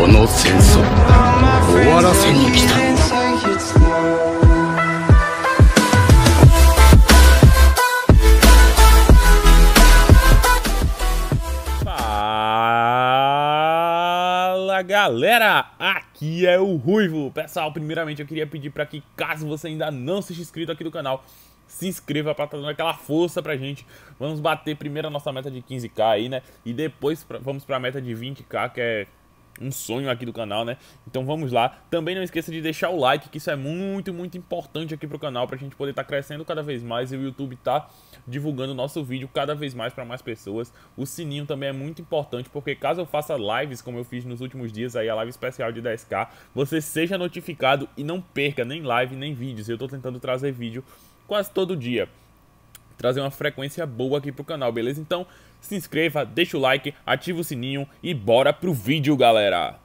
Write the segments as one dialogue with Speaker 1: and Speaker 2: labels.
Speaker 1: この戦争終わらせに来た Fala galera, aqui é o Ruivo. Pessoal, primeiramente eu queria pedir para que caso você ainda não seja inscrito aqui do canal, se inscreva para estar tá dando aquela força pra gente. Vamos bater primeiro a nossa meta de 15k aí, né? E depois pra, vamos pra meta de 20k, que é um sonho aqui do canal, né? Então vamos lá. Também não esqueça de deixar o like, que isso é muito, muito importante aqui pro canal, pra gente poder estar tá crescendo cada vez mais e o YouTube tá divulgando o nosso vídeo cada vez mais para mais pessoas. O sininho também é muito importante, porque caso eu faça lives, como eu fiz nos últimos dias, aí a live especial de 10k, você seja notificado e não perca nem live, nem vídeos. Eu tô tentando trazer vídeo quase todo dia. Trazer uma frequência boa aqui pro canal, beleza? Então, se inscreva, deixa o like, ativa o sininho e bora pro vídeo, galera!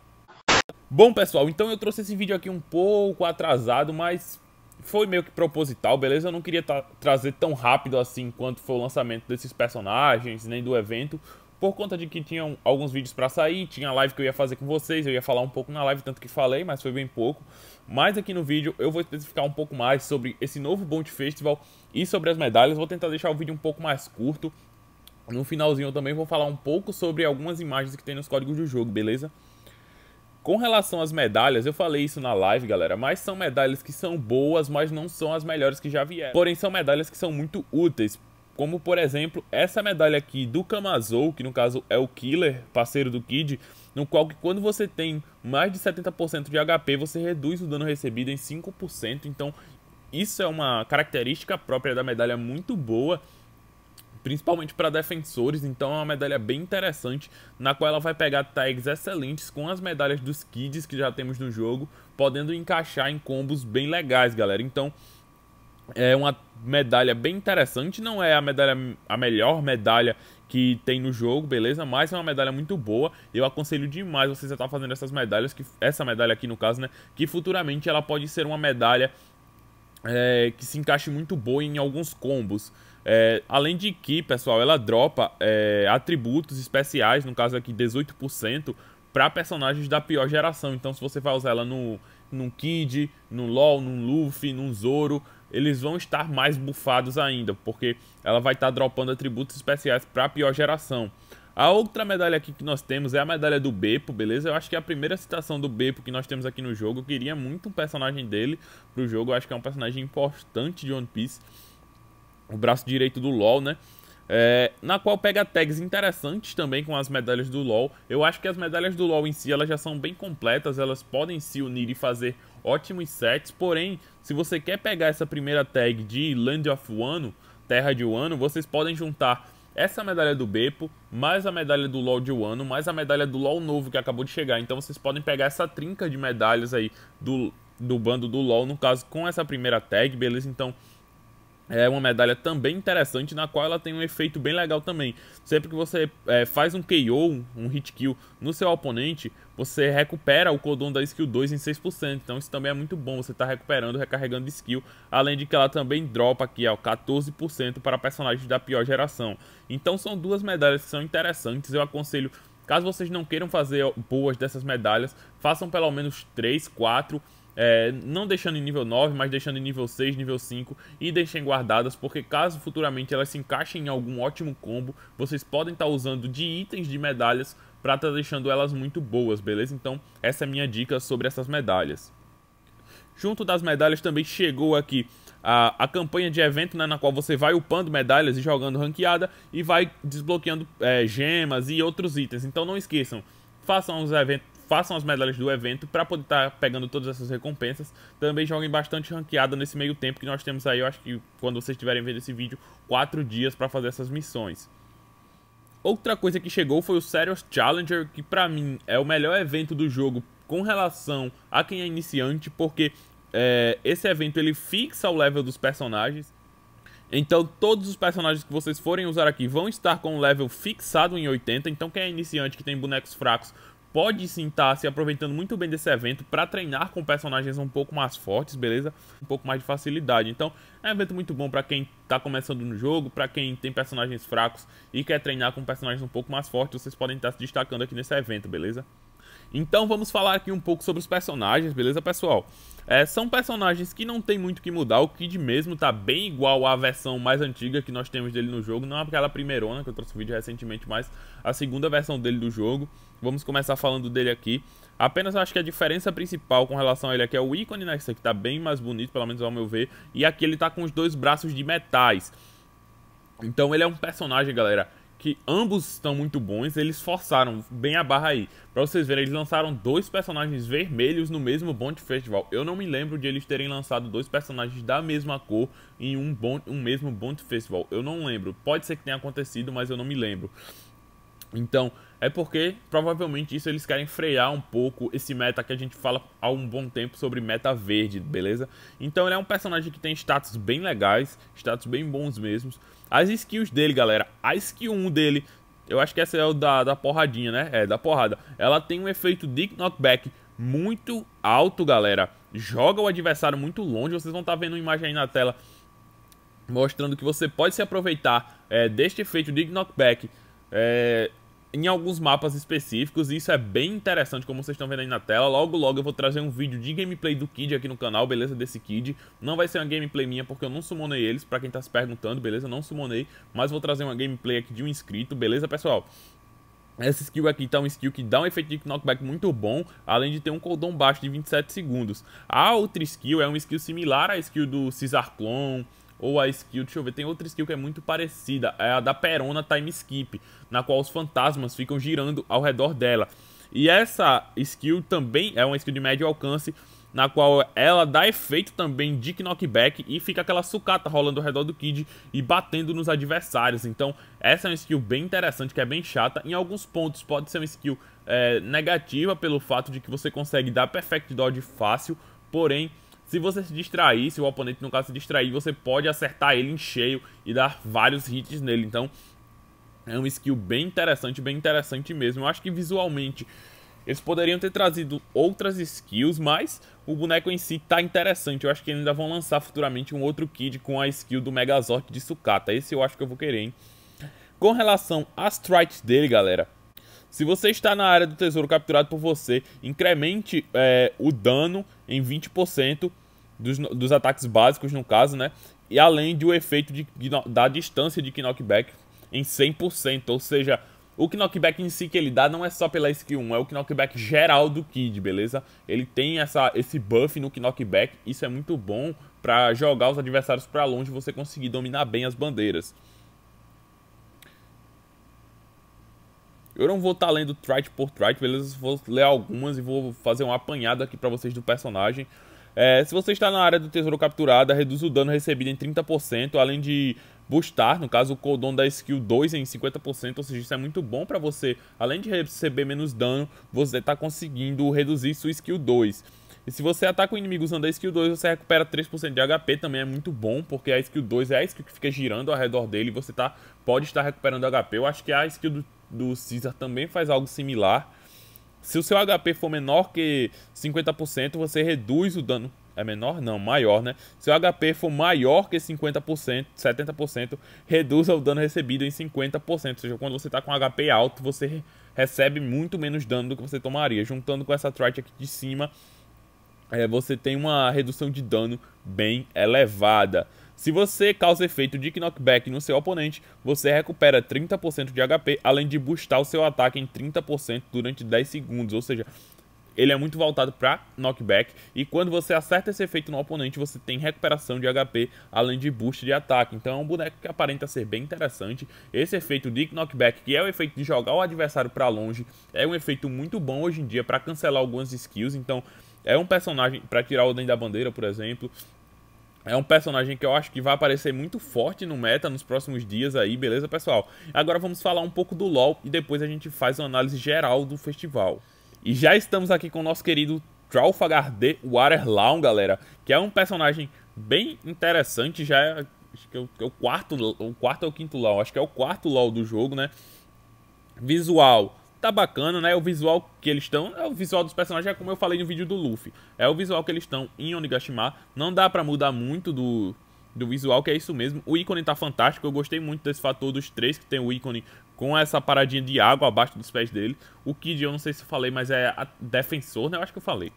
Speaker 1: Bom, pessoal, então eu trouxe esse vídeo aqui um pouco atrasado, mas foi meio que proposital, beleza? Eu não queria trazer tão rápido assim quanto foi o lançamento desses personagens, nem do evento, por conta de que tinham alguns vídeos para sair, tinha live que eu ia fazer com vocês, eu ia falar um pouco na live, tanto que falei, mas foi bem pouco. Mas aqui no vídeo eu vou especificar um pouco mais sobre esse novo Bounty Festival e sobre as medalhas. Vou tentar deixar o vídeo um pouco mais curto, no finalzinho eu também vou falar um pouco sobre algumas imagens que tem nos códigos do jogo, beleza? Com relação às medalhas, eu falei isso na live, galera, mas são medalhas que são boas, mas não são as melhores que já vieram. Porém, são medalhas que são muito úteis, como por exemplo, essa medalha aqui do Kamazou, que no caso é o Killer, parceiro do Kid, no qual que quando você tem mais de 70% de HP, você reduz o dano recebido em 5%, então isso é uma característica própria da medalha muito boa principalmente para defensores, então é uma medalha bem interessante, na qual ela vai pegar tags excelentes com as medalhas dos kids que já temos no jogo, podendo encaixar em combos bem legais, galera. Então, é uma medalha bem interessante, não é a medalha a melhor medalha que tem no jogo, beleza? Mas é uma medalha muito boa. Eu aconselho demais vocês a estar tá fazendo essas medalhas que essa medalha aqui no caso, né, que futuramente ela pode ser uma medalha é, que se encaixe muito boa em alguns combos. É, além de que, pessoal, ela dropa é, atributos especiais, no caso aqui 18%, para personagens da pior geração. Então, se você vai usar ela no, num Kid, num LoL, num Luffy, num Zoro, eles vão estar mais bufados ainda, porque ela vai estar tá dropando atributos especiais para a pior geração. A outra medalha aqui que nós temos é a medalha do Beppo, beleza? Eu acho que é a primeira citação do Beppo que nós temos aqui no jogo. Eu queria muito um personagem dele pro jogo, eu acho que é um personagem importante de One Piece o braço direito do LoL, né? É, na qual pega tags interessantes também com as medalhas do LoL. Eu acho que as medalhas do LoL em si elas já são bem completas, elas podem se unir e fazer ótimos sets. Porém, se você quer pegar essa primeira tag de Land of Wano, Terra de Wano, vocês podem juntar essa medalha do Beppo, mais a medalha do LoL de Wano, mais a medalha do LoL novo que acabou de chegar. Então vocês podem pegar essa trinca de medalhas aí do, do bando do LoL, no caso, com essa primeira tag, beleza? Então é uma medalha também interessante, na qual ela tem um efeito bem legal também. Sempre que você é, faz um KO, um hit kill no seu oponente, você recupera o codon da skill 2 em 6%. Então isso também é muito bom, você está recuperando, recarregando skill. Além de que ela também dropa aqui, ó, 14% para personagens da pior geração. Então são duas medalhas que são interessantes, eu aconselho... Caso vocês não queiram fazer boas dessas medalhas, façam pelo menos 3, 4 é, não deixando em nível 9, mas deixando em nível 6, nível 5 e deixem guardadas, porque caso futuramente elas se encaixem em algum ótimo combo, vocês podem estar tá usando de itens de medalhas para estar tá deixando elas muito boas, beleza? Então, essa é a minha dica sobre essas medalhas. Junto das medalhas também chegou aqui a, a, campanha de evento né, na qual você vai upando medalhas e jogando ranqueada e vai desbloqueando é, gemas e outros itens. Então não esqueçam, façam os eventos façam as medalhas do evento para poder estar tá pegando todas essas recompensas. Também joguem bastante ranqueada nesse meio tempo que nós temos aí, eu acho que quando vocês estiverem vendo esse vídeo, 4 dias para fazer essas missões. Outra coisa que chegou foi o Serious Challenger, que para mim é o melhor evento do jogo com relação a quem é iniciante, porque é, esse evento ele fixa o level dos personagens. Então todos os personagens que vocês forem usar aqui vão estar com o level fixado em 80. Então quem é iniciante que tem bonecos fracos pode sim estar tá se aproveitando muito bem desse evento para treinar com personagens um pouco mais fortes, beleza? Um pouco mais de facilidade. Então, é um evento muito bom para quem está começando no jogo, para quem tem personagens fracos e quer treinar com personagens um pouco mais fortes, vocês podem estar tá se destacando aqui nesse evento, beleza? Então vamos falar aqui um pouco sobre os personagens, beleza, pessoal? É, são personagens que não tem muito que mudar, o Kid mesmo tá bem igual à versão mais antiga que nós temos dele no jogo, não é aquela primeirona que eu trouxe um vídeo recentemente, mas a segunda versão dele do jogo. Vamos começar falando dele aqui. Apenas acho que a diferença principal com relação a ele aqui é o ícone, né, que tá bem mais bonito, pelo menos ao meu ver, e aqui ele tá com os dois braços de metais. Então ele é um personagem, galera, que ambos estão muito bons, eles forçaram bem a barra aí. Pra vocês verem, eles lançaram dois personagens vermelhos no mesmo Bond Festival. Eu não me lembro de eles terem lançado dois personagens da mesma cor em um, bond, um mesmo Bond Festival. Eu não lembro. Pode ser que tenha acontecido, mas eu não me lembro. Então, é porque provavelmente isso eles querem frear um pouco esse meta que a gente fala há um bom tempo sobre meta verde, beleza? Então ele é um personagem que tem status bem legais, status bem bons mesmos. As skills dele, galera, a skill 1 dele, eu acho que essa é o da, da porradinha, né? É, da porrada. Ela tem um efeito de Knockback muito alto, galera. Joga o adversário muito longe, vocês vão estar tá vendo uma imagem aí na tela mostrando que você pode se aproveitar é, deste efeito de knockback é, em alguns mapas específicos, e isso é bem interessante, como vocês estão vendo aí na tela. Logo, logo eu vou trazer um vídeo de gameplay do Kid aqui no canal, beleza? Desse Kid. Não vai ser uma gameplay minha, porque eu não summonei eles, pra quem tá se perguntando, beleza? não summonei, mas vou trazer uma gameplay aqui de um inscrito, beleza, pessoal? Essa skill aqui tá um skill que dá um efeito de knockback muito bom, além de ter um cooldown baixo de 27 segundos. A outra skill é uma skill similar à skill do Caesar Clone, ou a skill, deixa eu ver, tem outra skill que é muito parecida, é a da Perona Time Skip, na qual os fantasmas ficam girando ao redor dela. E essa skill também é uma skill de médio alcance, na qual ela dá efeito também de knockback e fica aquela sucata rolando ao redor do Kid e batendo nos adversários. Então, essa é uma skill bem interessante, que é bem chata. Em alguns pontos pode ser uma skill é, negativa pelo fato de que você consegue dar perfect dodge fácil, porém se você se distrair, se o oponente no caso se distrair, você pode acertar ele em cheio e dar vários hits nele. Então, é um skill bem interessante, bem interessante mesmo. Eu acho que visualmente eles poderiam ter trazido outras skills, mas o boneco em si tá interessante. Eu acho que eles ainda vão lançar futuramente um outro kid com a skill do Megazord de sucata. Esse eu acho que eu vou querer, hein? Com relação às strikes dele, galera, se você está na área do tesouro capturado por você, incremente é, o dano em 20% dos, dos ataques básicos, no caso, né? E além do efeito de, de, da distância de knockback em 100%, ou seja, o knockback em si que ele dá não é só pela skill 1, é o knockback geral do Kid, beleza? Ele tem essa, esse buff no knockback, isso é muito bom para jogar os adversários para longe e você conseguir dominar bem as bandeiras. Eu não vou estar tá lendo trite por trite, beleza? Vou ler algumas e vou fazer um apanhado aqui para vocês do personagem. É, se você está na área do tesouro capturada, reduz o dano recebido em 30%, além de boostar, no caso o cooldown da skill 2 em 50%, ou seja, isso é muito bom para você, além de receber menos dano, você está conseguindo reduzir sua skill 2. E se você ataca o inimigo usando a skill 2, você recupera 3% de HP, também é muito bom, porque a skill 2 é a skill que fica girando ao redor dele, você tá, pode estar recuperando HP. Eu acho que a skill do do Caesar também faz algo similar. Se o seu HP for menor que 50%, você reduz o dano. É menor? Não, maior, né? Se o HP for maior que 50%, 70%, reduza o dano recebido em 50%. Ou seja, quando você está com HP alto, você recebe muito menos dano do que você tomaria. Juntando com essa trite aqui de cima, é, você tem uma redução de dano bem elevada. Se você causa efeito de knockback no seu oponente, você recupera 30% de HP, além de boostar o seu ataque em 30% durante 10 segundos, ou seja, ele é muito voltado para knockback e quando você acerta esse efeito no oponente, você tem recuperação de HP além de boost de ataque. Então é um boneco que aparenta ser bem interessante. Esse efeito de knockback, que é o efeito de jogar o adversário para longe, é um efeito muito bom hoje em dia para cancelar algumas skills. Então é um personagem para tirar o dente da bandeira, por exemplo, é um personagem que eu acho que vai aparecer muito forte no meta nos próximos dias aí, beleza, pessoal? Agora vamos falar um pouco do LoL e depois a gente faz uma análise geral do festival. E já estamos aqui com o nosso querido Trafalgar de Waterlawn, galera, que é um personagem bem interessante, já é, acho que é o, é o quarto, o quarto ou quinto LoL, acho que é o quarto LoL do jogo, né? Visual tá bacana, né? O visual que eles estão, é o visual dos personagens, é como eu falei no vídeo do Luffy. É o visual que eles estão em Onigashima. Não dá para mudar muito do, do visual, que é isso mesmo. O ícone tá fantástico, eu gostei muito desse fator dos três, que tem o ícone com essa paradinha de água abaixo dos pés dele. O Kid, eu não sei se eu falei, mas é defensor, né? Eu acho que eu falei.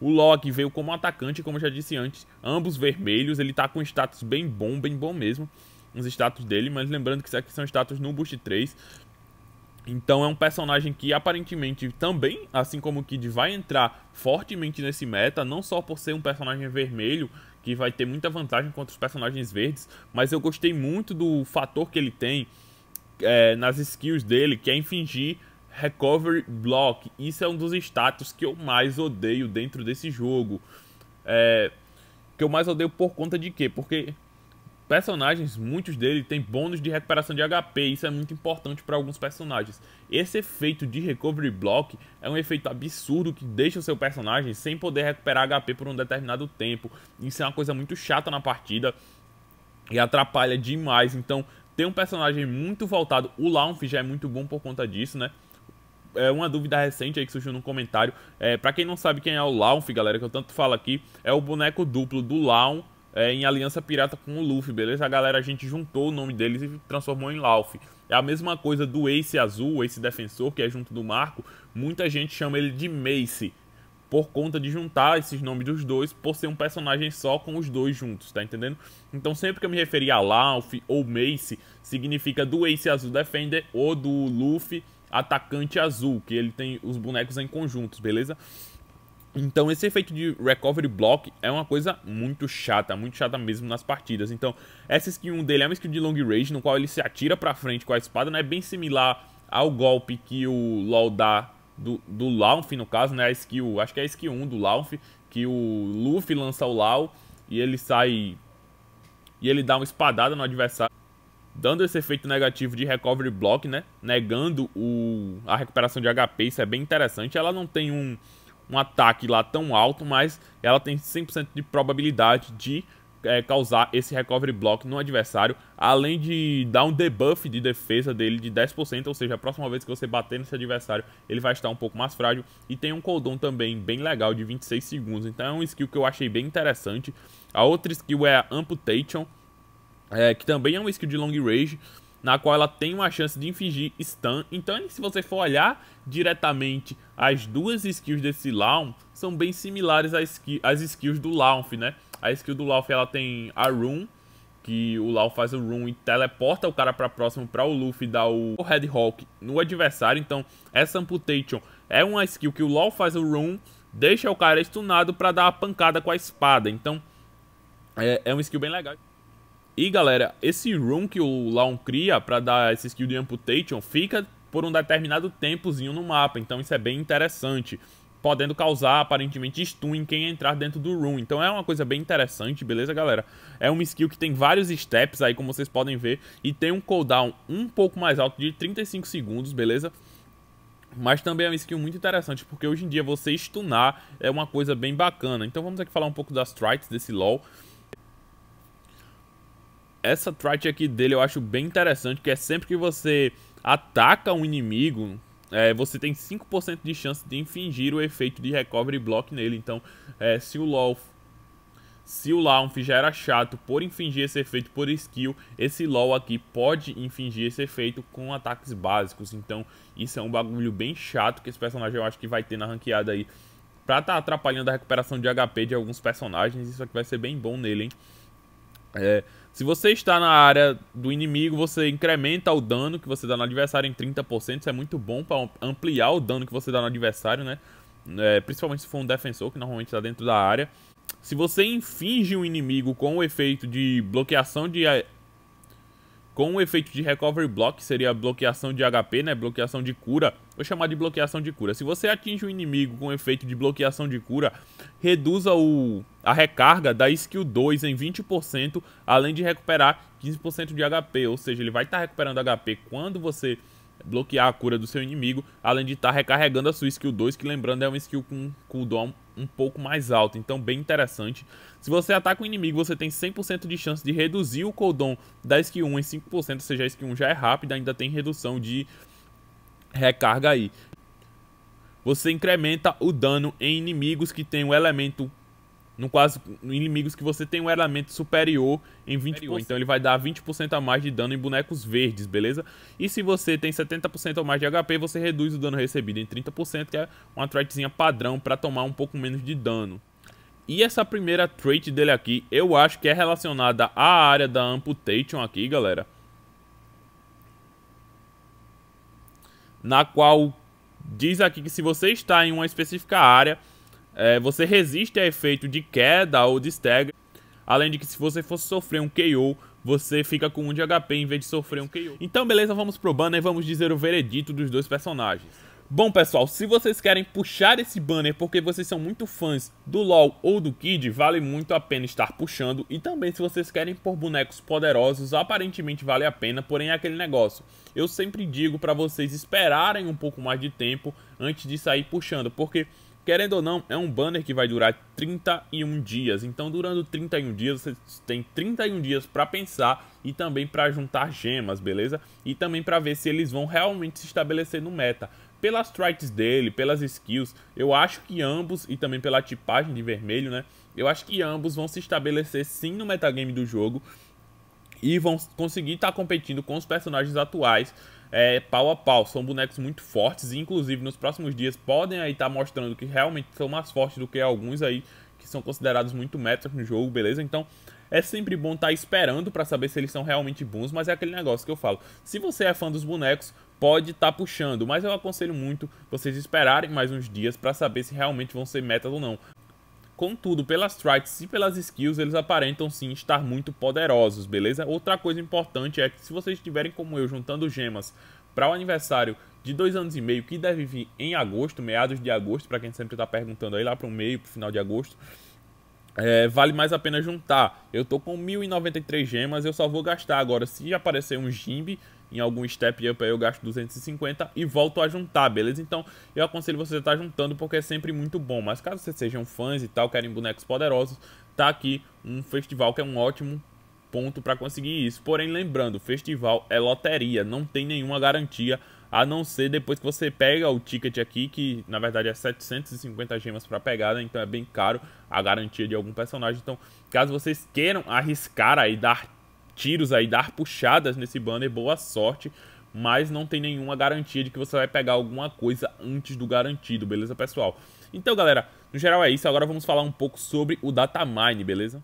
Speaker 1: O Loki veio como atacante, como eu já disse antes, ambos vermelhos, ele tá com status bem bom, bem bom mesmo, os status dele, mas lembrando que isso aqui são status no Boost 3, então é um personagem que aparentemente também, assim como o Kid, vai entrar fortemente nesse meta, não só por ser um personagem vermelho, que vai ter muita vantagem contra os personagens verdes, mas eu gostei muito do fator que ele tem é, nas skills dele, que é infringir recovery block. Isso é um dos status que eu mais odeio dentro desse jogo. É, que eu mais odeio por conta de quê? Porque personagens, muitos deles têm bônus de recuperação de HP, e isso é muito importante para alguns personagens. Esse efeito de recovery block é um efeito absurdo que deixa o seu personagem sem poder recuperar HP por um determinado tempo. Isso é uma coisa muito chata na partida e atrapalha demais. Então, ter um personagem muito voltado, o Launch já é muito bom por conta disso, né? é, uma dúvida recente aí que surgiu no comentário. É, para quem não sabe quem é o Launf, galera, que eu tanto falo aqui, é o boneco duplo do Laun é, em aliança pirata com o Luffy, beleza? A galera, a gente juntou o nome deles e transformou em Luffy. É a mesma coisa do Ace Azul, Ace Defensor, que é junto do Marco. Muita gente chama ele de Mace, por conta de juntar esses nomes dos dois, por ser um personagem só com os dois juntos, tá entendendo? Então sempre que eu me referir a Luffy ou Mace, significa do Ace Azul Defender ou do Luffy Atacante Azul, que ele tem os bonecos em conjuntos, beleza? Então esse efeito de recovery block é uma coisa muito chata, muito chata mesmo nas partidas. Então essa skill dele é uma skill de long range, no qual ele se atira pra frente com a espada, né? Bem similar ao golpe que o LoL dá do, do Launf, no caso, né? A skill, acho que é a skill 1 do Launf, que o Luffy lança o Lau e ele sai... E ele dá uma espadada no adversário dando esse efeito negativo de recovery block, né? Negando o, a recuperação de HP, isso é bem interessante. Ela não tem um um ataque lá tão alto, mas ela tem 100% de probabilidade de é, causar esse recovery block no adversário, além de dar um debuff de defesa dele de 10%, ou seja, a próxima vez que você bater nesse adversário, ele vai estar um pouco mais frágil, e tem um cooldown também bem legal de 26 segundos, então é um skill que eu achei bem interessante. A outra skill é a Amputation, é, que também é um skill de long range, na qual ela tem uma chance de infligir stun. Então, se você for olhar diretamente, as duas skills desse Launch são bem similares às, skill, às skills do Launch, né? A skill do Launch, ela tem a Room, que o Lau faz o room e teleporta o cara para próximo para o Luffy dar o Red Hawk no adversário. Então, essa amputation é uma skill que o Lau faz o room, deixa o cara estunado para dar a pancada com a espada. Então, é, é um skill bem legal. E galera, esse room que o Laon cria para dar esse skill de amputation fica por um determinado tempozinho no mapa, então isso é bem interessante podendo causar aparentemente stun em quem entrar dentro do room. Então é uma coisa bem interessante, beleza, galera? É uma skill que tem vários steps aí, como vocês podem ver, e tem um cooldown um pouco mais alto de 35 segundos, beleza? Mas também é uma skill muito interessante, porque hoje em dia você stunar é uma coisa bem bacana. Então vamos aqui falar um pouco das trites desse LoL essa trite aqui dele eu acho bem interessante, que é sempre que você ataca um inimigo, é, você tem 5% de chance de infringir o efeito de recovery block nele. Então, é, se o LoL se o launf já era chato por infringir esse efeito por skill, esse LoL aqui pode infringir esse efeito com ataques básicos. Então, isso é um bagulho bem chato que esse personagem eu acho que vai ter na ranqueada aí. Pra tá atrapalhando a recuperação de HP de alguns personagens, isso aqui vai ser bem bom nele, hein? É, se você está na área do inimigo, você incrementa o dano que você dá no adversário em 30%. Isso é muito bom para ampliar o dano que você dá no adversário, né? É, principalmente se for um defensor, que normalmente está dentro da área. Se você infinge um inimigo com o efeito de bloqueação de com o efeito de Recovery Block, que seria a bloqueação de HP, né? Bloqueação de cura. Vou chamar de bloqueação de cura. Se você atinge um inimigo com efeito de bloqueação de cura, reduza o, a recarga da skill 2 em 20%, além de recuperar 15% de HP. Ou seja, ele vai estar tá recuperando HP quando você bloquear a cura do seu inimigo, além de estar tá recarregando a sua skill 2, que lembrando é uma skill com cooldown um pouco mais alto, então bem interessante. Se você ataca um inimigo, você tem 100% de chance de reduzir o cooldown da skill 1 em 5%, ou seja, a skill 1 já é rápida, ainda tem redução de recarga aí. Você incrementa o dano em inimigos que tem o elemento no quase inimigos que você tem um elemento superior em 20%. Então ele vai dar 20% a mais de dano em bonecos verdes, beleza? E se você tem 70% ou mais de HP, você reduz o dano recebido em 30%, que é uma traitzinha padrão para tomar um pouco menos de dano. E essa primeira trait dele aqui, eu acho que é relacionada à área da amputation aqui, galera. Na qual diz aqui que se você está em uma específica área é, você resiste a efeito de queda ou de stagger. Além de que se você fosse sofrer um KO, você fica com 1 um de HP em vez de sofrer um KO. Então beleza, vamos pro banner e vamos dizer o veredito dos dois personagens. Bom pessoal, se vocês querem puxar esse banner porque vocês são muito fãs do LoL ou do Kid, vale muito a pena estar puxando. E também se vocês querem por bonecos poderosos, aparentemente vale a pena, porém é aquele negócio. Eu sempre digo para vocês esperarem um pouco mais de tempo antes de sair puxando, porque Querendo ou não, é um banner que vai durar 31 dias. Então, durando 31 dias, você tem 31 dias para pensar e também para juntar gemas, beleza? E também para ver se eles vão realmente se estabelecer no meta. Pelas traits dele, pelas skills, eu acho que ambos, e também pela tipagem de vermelho, né? Eu acho que ambos vão se estabelecer sim no metagame do jogo e vão conseguir estar tá competindo com os personagens atuais é, pau a pau. São bonecos muito fortes e, inclusive, nos próximos dias podem aí estar tá mostrando que realmente são mais fortes do que alguns aí que são considerados muito metros no jogo, beleza? Então, é sempre bom estar tá esperando para saber se eles são realmente bons, mas é aquele negócio que eu falo. Se você é fã dos bonecos, pode estar tá puxando, mas eu aconselho muito vocês esperarem mais uns dias para saber se realmente vão ser metas ou não. Contudo, pelas traits e pelas skills, eles aparentam sim estar muito poderosos, beleza? Outra coisa importante é que se vocês estiverem como eu juntando gemas para o aniversário de dois anos e meio, que deve vir em agosto, meados de agosto, para quem sempre está perguntando aí, lá para o meio, para o final de agosto, é, vale mais a pena juntar. Eu tô com 1093 gemas, eu só vou gastar agora se aparecer um Jimbe em algum step up aí eu gasto 250 e volto a juntar, beleza? Então eu aconselho você a estar tá juntando porque é sempre muito bom. Mas caso vocês sejam fãs e tal, querem bonecos poderosos, tá aqui um festival que é um ótimo ponto para conseguir isso. Porém, lembrando, festival é loteria, não tem nenhuma garantia a não ser depois que você pega o ticket aqui, que na verdade é 750 gemas para pegada, então é bem caro a garantia de algum personagem. Então, caso vocês queiram arriscar aí, dar tiros aí, dar puxadas nesse banner, boa sorte. Mas não tem nenhuma garantia de que você vai pegar alguma coisa antes do garantido, beleza, pessoal? Então, galera, no geral é isso. Agora vamos falar um pouco sobre o Datamine, beleza?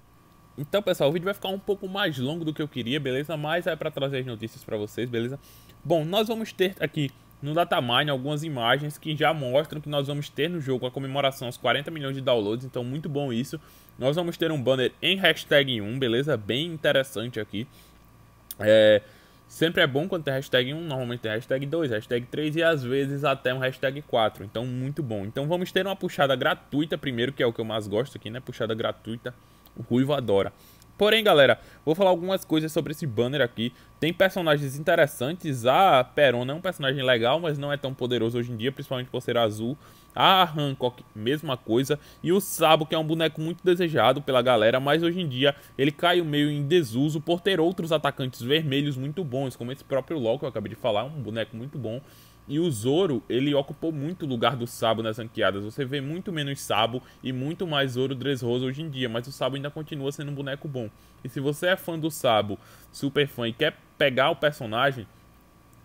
Speaker 1: Então, pessoal, o vídeo vai ficar um pouco mais longo do que eu queria, beleza? Mas é para trazer as notícias para vocês, beleza? Bom, nós vamos ter aqui no datamine algumas imagens que já mostram que nós vamos ter no jogo a comemoração aos 40 milhões de downloads, então muito bom isso. Nós vamos ter um banner em hashtag 1, beleza? Bem interessante aqui. É, sempre é bom quando tem hashtag 1, normalmente tem hashtag 2, hashtag 3 e às vezes até um hashtag 4, então muito bom. Então vamos ter uma puxada gratuita primeiro, que é o que eu mais gosto aqui, né? Puxada gratuita, o Ruivo adora. Porém, galera, vou falar algumas coisas sobre esse banner aqui. Tem personagens interessantes. A Perona é um personagem legal, mas não é tão poderoso hoje em dia, principalmente por ser azul. A Hancock, mesma coisa. E o Sabo, que é um boneco muito desejado pela galera, mas hoje em dia ele caiu meio em desuso por ter outros atacantes vermelhos muito bons, como esse próprio Loki, que eu acabei de falar, um boneco muito bom. E o Zoro, ele ocupou muito o lugar do Sabo nas ranqueadas. Você vê muito menos Sabo e muito mais Zoro Dressrosa hoje em dia, mas o Sabo ainda continua sendo um boneco bom. E se você é fã do Sabo, super fã e quer pegar o personagem,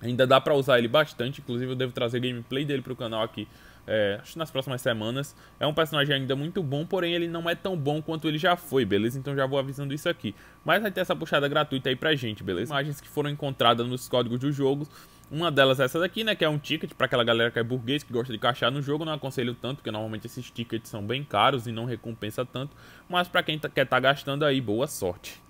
Speaker 1: ainda dá para usar ele bastante. Inclusive, eu devo trazer gameplay dele pro canal aqui é, acho que nas próximas semanas. É um personagem ainda muito bom, porém ele não é tão bom quanto ele já foi, beleza? Então já vou avisando isso aqui. Mas vai ter essa puxada gratuita aí pra gente, beleza? Imagens que foram encontradas nos códigos do jogo uma delas é essa daqui, né, que é um ticket para aquela galera que é burguês, que gosta de caixar no jogo, não aconselho tanto, porque normalmente esses tickets são bem caros e não recompensa tanto, mas para quem tá, quer estar tá gastando aí, boa sorte.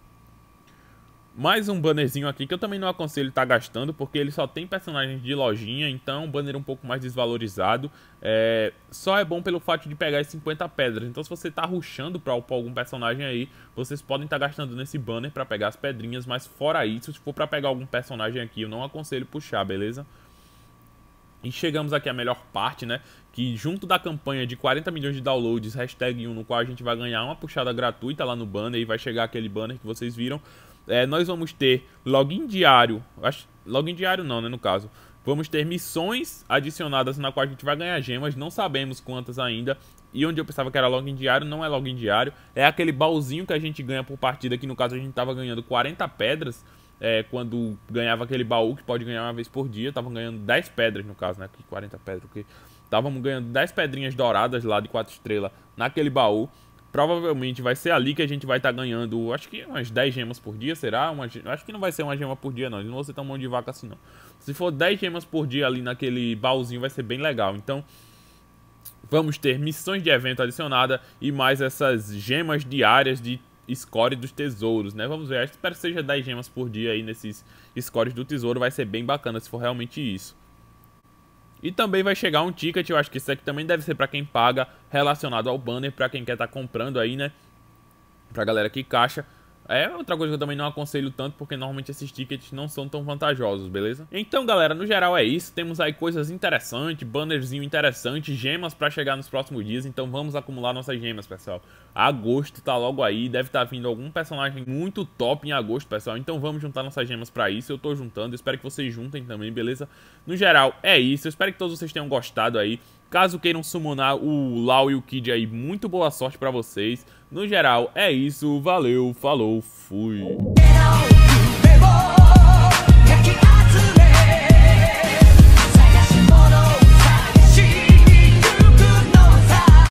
Speaker 1: Mais um bannerzinho aqui que eu também não aconselho estar tá gastando, porque ele só tem personagens de lojinha, então um banner um pouco mais desvalorizado. É... Só é bom pelo fato de pegar as 50 pedras, então se você está ruxando para upar algum personagem aí, vocês podem estar tá gastando nesse banner para pegar as pedrinhas, mas fora isso, se for para pegar algum personagem aqui, eu não aconselho puxar, beleza? E chegamos aqui à melhor parte, né? Que junto da campanha de 40 milhões de downloads, hashtag 1, no qual a gente vai ganhar uma puxada gratuita lá no banner e vai chegar aquele banner que vocês viram é, nós vamos ter login diário. Acho, login diário não, né? No caso. Vamos ter missões adicionadas na qual a gente vai ganhar gemas, não sabemos quantas ainda. E onde eu pensava que era login diário, não é login diário. É aquele baúzinho que a gente ganha por partida, que no caso a gente estava ganhando 40 pedras. É, quando ganhava aquele baú que pode ganhar uma vez por dia, estavam ganhando 10 pedras no caso, né? que 40 pedras, quê? távamos ganhando 10 pedrinhas douradas lá de 4 estrelas naquele baú provavelmente vai ser ali que a gente vai estar tá ganhando, acho que umas 10 gemas por dia, será? Uma, acho que não vai ser uma gema por dia, não. eu não vou ser tão mão de vaca assim, não. Se for 10 gemas por dia ali naquele baúzinho, vai ser bem legal. Então, vamos ter missões de evento adicionada e mais essas gemas diárias de score dos tesouros, né? Vamos ver, espero que seja 10 gemas por dia aí nesses scores do tesouro, vai ser bem bacana se for realmente isso. E também vai chegar um ticket, eu acho que isso aqui também deve ser para quem paga, relacionado ao banner, para quem quer estar tá comprando aí, né? Pra galera que caixa, é outra coisa que eu também não aconselho tanto, porque normalmente esses tickets não são tão vantajosos, beleza? Então, galera, no geral é isso. Temos aí coisas interessantes, bannerzinho interessante, gemas para chegar nos próximos dias. Então vamos acumular nossas gemas, pessoal. Agosto tá logo aí, deve estar tá vindo algum personagem muito top em agosto, pessoal. Então vamos juntar nossas gemas para isso. Eu tô juntando, espero que vocês juntem também, beleza? No geral é isso. Eu espero que todos vocês tenham gostado aí. Caso queiram summonar o Lau e o Kid aí, muito boa sorte pra vocês. No geral, é isso. Valeu, falou, fui.